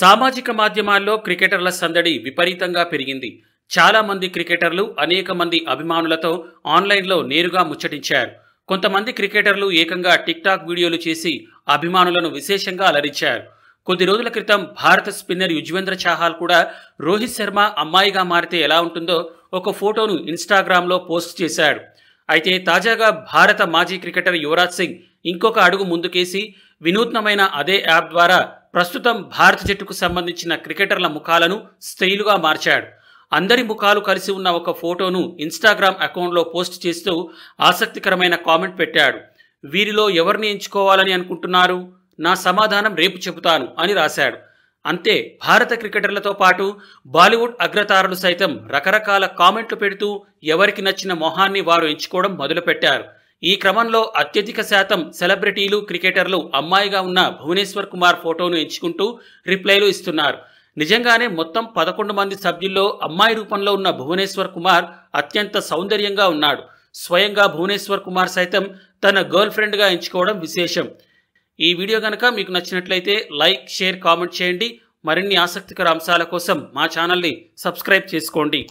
సామాజిక మాధ్యమాల్లో క్రికెటర్ల సందడి విపరీతంగా పెరిగింది చాలా మంది క్రికెటర్లు అనేక మంది అభిమానులతో ఆన్లైన్లో నేరుగా ముచ్చటించారు కొంతమంది క్రికెటర్లు ఏకంగా టిక్టాక్ వీడియోలు చేసి అభిమానులను విశేషంగా అలరించారు కొద్ది రోజుల క్రితం భారత స్పిన్నర్ యుజ్వేంద్ర చాహాల్ కూడా రోహిత్ శర్మ అమ్మాయిగా మారితే ఎలా ఉంటుందో ఒక ఫోటోను ఇన్స్టాగ్రామ్లో పోస్ట్ చేశాడు అయితే తాజాగా భారత మాజీ క్రికెటర్ యువరాజ్ సింగ్ ఇంకొక అడుగు ముందుకేసి వినూత్నమైన అదే యాప్ ద్వారా ప్రస్తుతం భారత జట్టుకు సంబంధించిన క్రికెటర్ల ముఖాలను స్త్రీలుగా మార్చాడు అందరి ముఖాలు కలిసి ఉన్న ఒక ఫోటోను ఇన్స్టాగ్రామ్ అకౌంట్లో పోస్ట్ చేస్తూ ఆసక్తికరమైన కామెంట్ పెట్టాడు వీరిలో ఎవరిని ఎంచుకోవాలని అనుకుంటున్నారు నా సమాధానం రేపు చెబుతాను అని రాశాడు అంతే భారత క్రికెటర్లతో పాటు బాలీవుడ్ అగ్రతారలు సైతం రకరకాల కామెంట్లు పెడుతూ ఎవరికి నచ్చిన మొహాన్ని వారు ఎంచుకోవడం మొదలుపెట్టారు ఈ క్రమంలో అత్యధిక శాతం సెలబ్రిటీలు క్రికెటర్లు అమ్మాయిగా ఉన్న భువనేశ్వర్ కుమార్ ఫోటోను ఎంచుకుంటూ రిప్లైలు ఇస్తున్నారు నిజంగానే మొత్తం పదకొండు మంది సభ్యుల్లో అమ్మాయి రూపంలో ఉన్న భువనేశ్వర్ కుమార్ అత్యంత సౌందర్యంగా ఉన్నాడు స్వయంగా భువనేశ్వర్ కుమార్ సైతం తన గర్ల్ ఫ్రెండ్గా ఎంచుకోవడం విశేషం ఈ వీడియో కనుక మీకు నచ్చినట్లయితే లైక్ షేర్ కామెంట్ చేయండి మరిన్ని ఆసక్తికర అంశాల కోసం మా ఛానల్ని సబ్స్క్రైబ్ చేసుకోండి